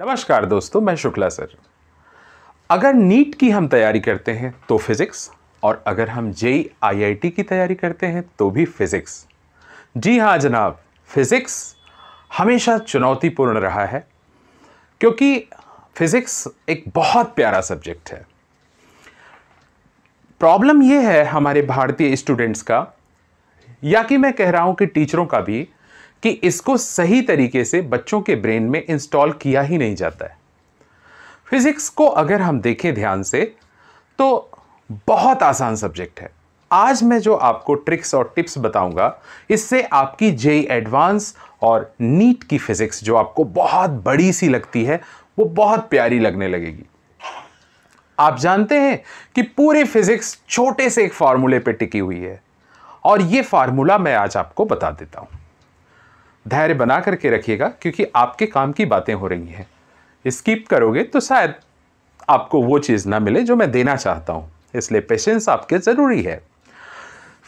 नमस्कार दोस्तों मैं शुक्ला सर अगर नीट की हम तैयारी करते हैं तो फिज़िक्स और अगर हम जेई आईआईटी की तैयारी करते हैं तो भी फिज़िक्स जी हाँ जनाब फिज़िक्स हमेशा चुनौतीपूर्ण रहा है क्योंकि फिज़िक्स एक बहुत प्यारा सब्जेक्ट है प्रॉब्लम यह है हमारे भारतीय स्टूडेंट्स का या कि मैं कह रहा हूँ कि टीचरों का भी कि इसको सही तरीके से बच्चों के ब्रेन में इंस्टॉल किया ही नहीं जाता है फिज़िक्स को अगर हम देखें ध्यान से तो बहुत आसान सब्जेक्ट है आज मैं जो आपको ट्रिक्स और टिप्स बताऊंगा इससे आपकी जेई एडवांस और नीट की फिज़िक्स जो आपको बहुत बड़ी सी लगती है वो बहुत प्यारी लगने लगेगी आप जानते हैं कि पूरी फिज़िक्स छोटे से एक फार्मूले पे टिकी हुई है और ये फार्मूला मैं आज आपको बता देता हूँ धैर्य बना करके रखिएगा क्योंकि आपके काम की बातें हो रही हैं स्किप करोगे तो शायद आपको वो चीज़ ना मिले जो मैं देना चाहता हूँ इसलिए पेशेंस आपके ज़रूरी है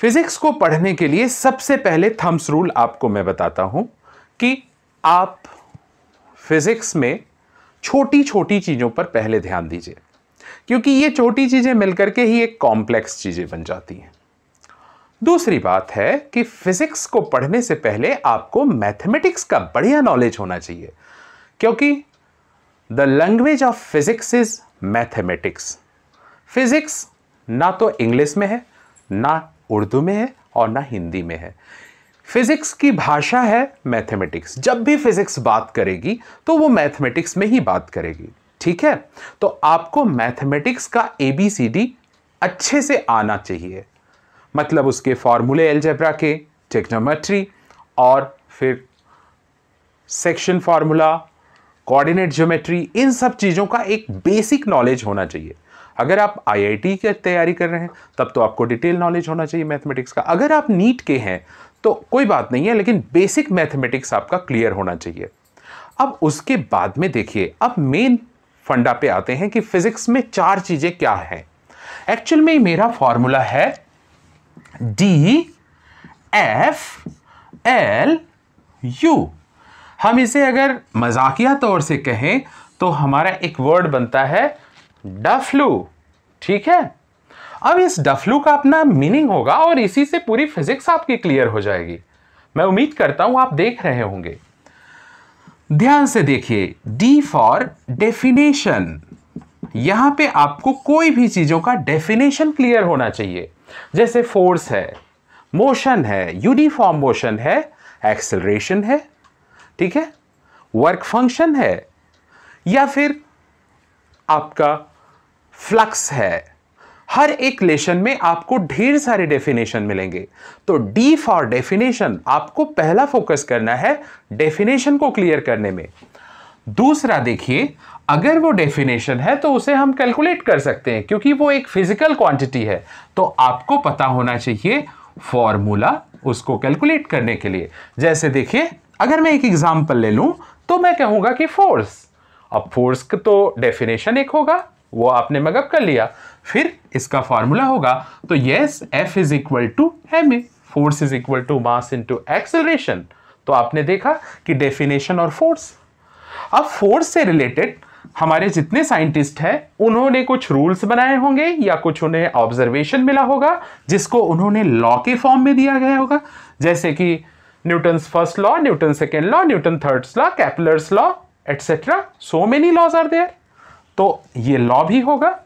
फिज़िक्स को पढ़ने के लिए सबसे पहले थम्स रूल आपको मैं बताता हूँ कि आप फिज़िक्स में छोटी छोटी चीज़ों पर पहले ध्यान दीजिए क्योंकि ये छोटी चीज़ें मिलकर के ही एक कॉम्प्लेक्स चीज़ें बन जाती हैं दूसरी बात है कि फिजिक्स को पढ़ने से पहले आपको मैथमेटिक्स का बढ़िया नॉलेज होना चाहिए क्योंकि the language of physics is mathematics physics ना तो इंग्लिश में है ना उर्दू में है और ना हिंदी में है फिजिक्स की भाषा है मैथमेटिक्स जब भी फिजिक्स बात करेगी तो वो मैथमेटिक्स में ही बात करेगी ठीक है तो आपको मैथमेटिक्स का ए बी सी डी अच्छे से आना चाहिए मतलब उसके फार्मूले एल्जेब्रा के टेक्नोमेट्री और फिर सेक्शन फार्मूला कोऑर्डिनेट ज्योमेट्री इन सब चीज़ों का एक बेसिक नॉलेज होना चाहिए अगर आप आईआईटी की तैयारी कर रहे हैं तब तो आपको डिटेल नॉलेज होना चाहिए मैथमेटिक्स का अगर आप नीट के हैं तो कोई बात नहीं है लेकिन बेसिक मैथमेटिक्स आपका क्लियर होना चाहिए अब उसके बाद में देखिए अब मेन फंडा पे आते हैं कि फिजिक्स में चार चीज़ें क्या हैं एक्चुअल में मेरा फॉर्मूला है डी एफ एल यू हम इसे अगर मजाकिया तौर से कहें तो हमारा एक वर्ड बनता है डफ्लू ठीक है अब इस डफ्लू का अपना मीनिंग होगा और इसी से पूरी फिजिक्स आपकी क्लियर हो जाएगी मैं उम्मीद करता हूं आप देख रहे होंगे ध्यान से देखिए डी फॉर डेफिनेशन यहां पे आपको कोई भी चीज़ों का डेफिनेशन क्लियर होना चाहिए जैसे फोर्स है मोशन है यूनिफॉर्म मोशन है एक्सेलरेशन है ठीक है वर्क फंक्शन है या फिर आपका फ्लक्स है हर एक लेशन में आपको ढेर सारे डेफिनेशन मिलेंगे तो डी फॉर डेफिनेशन आपको पहला फोकस करना है डेफिनेशन को क्लियर करने में दूसरा देखिए अगर वो डेफिनेशन है तो उसे हम कैलकुलेट कर सकते हैं क्योंकि वो एक फिजिकल क्वांटिटी है तो आपको पता होना चाहिए फॉर्मूला उसको कैलकुलेट करने के लिए जैसे देखिए अगर मैं एक एग्जाम्पल ले लूँ तो मैं कहूँगा कि फोर्स अब फोर्स का तो डेफिनेशन एक होगा वो आपने मगअप कर लिया फिर इसका फॉर्मूला होगा तो yes F is equal to M A force is equal to mass into acceleration तो आपने देखा कि डेफिनेशन और फोर्स अब फोर्स से रिलेटेड हमारे जितने साइंटिस्ट हैं उन्होंने कुछ रूल्स बनाए होंगे या कुछ उन्हें ऑब्जर्वेशन मिला होगा जिसको उन्होंने लॉ के फॉर्म में दिया गया होगा जैसे कि Newton first law Newton second law Newton third law Kepler's law etcetera so many laws are there तो ये लॉ भी होगा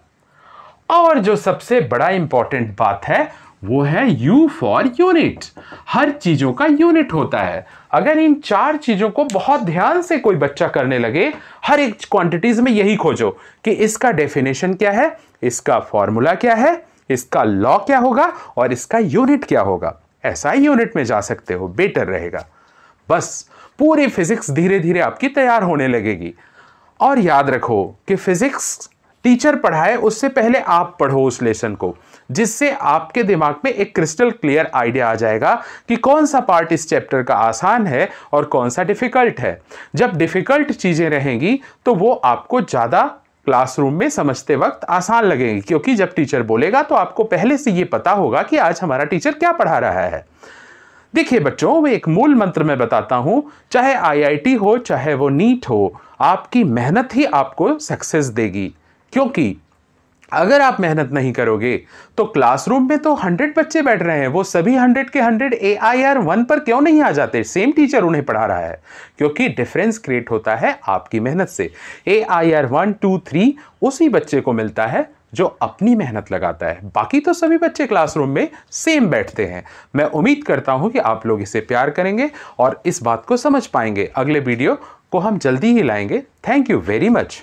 और जो सबसे बड़ा इंपॉर्टेंट बात है वो है यू फॉर यूनिट हर चीज़ों का यूनिट होता है अगर इन चार चीज़ों को बहुत ध्यान से कोई बच्चा करने लगे हर एक क्वांटिटीज़ में यही खोजो कि इसका डेफिनेशन क्या है इसका फॉर्मूला क्या है इसका लॉ क्या होगा और इसका यूनिट क्या होगा ऐसा ही यूनिट में जा सकते हो बेटर रहेगा बस पूरी फिजिक्स धीरे धीरे आपकी तैयार होने लगेगी और याद रखो कि फिजिक्स टीचर पढ़ाए उससे पहले आप पढ़ो उस लेसन को जिससे आपके दिमाग में एक क्रिस्टल क्लियर आइडिया आ जाएगा कि कौन सा पार्ट इस चैप्टर का आसान है और कौन सा डिफ़िकल्ट है जब डिफ़िकल्ट चीज़ें रहेंगी तो वो आपको ज़्यादा क्लासरूम में समझते वक्त आसान लगेंगे क्योंकि जब टीचर बोलेगा तो आपको पहले से ये पता होगा कि आज हमारा टीचर क्या पढ़ा रहा है देखिए बच्चों मैं एक मूल मंत्र में बताता हूँ चाहे आईआईटी हो चाहे वो नीट हो आपकी मेहनत ही आपको सक्सेस देगी क्योंकि अगर आप मेहनत नहीं करोगे तो क्लासरूम में तो हंड्रेड बच्चे बैठ रहे हैं वो सभी हंड्रेड के hundred A I R one पर क्यों नहीं आ जाते सेम टीचर उन्हें पढ़ा रहा है क्योंकि डिफरेंस क्रिएट होता है आपकी मेहनत से A I R one two three उसी बच्चे को मिलता है जो अपनी मेहनत लगाता है बाकी तो सभी बच्चे क्लासरूम में सेम बैठते हैं मैं उम्मीद करता हूँ कि आप लोग इसे प्यार करेंगे और इस बात को समझ पाएंगे अगले वीडियो को हम जल्दी ही लाएंगे थैंक यू वेरी मच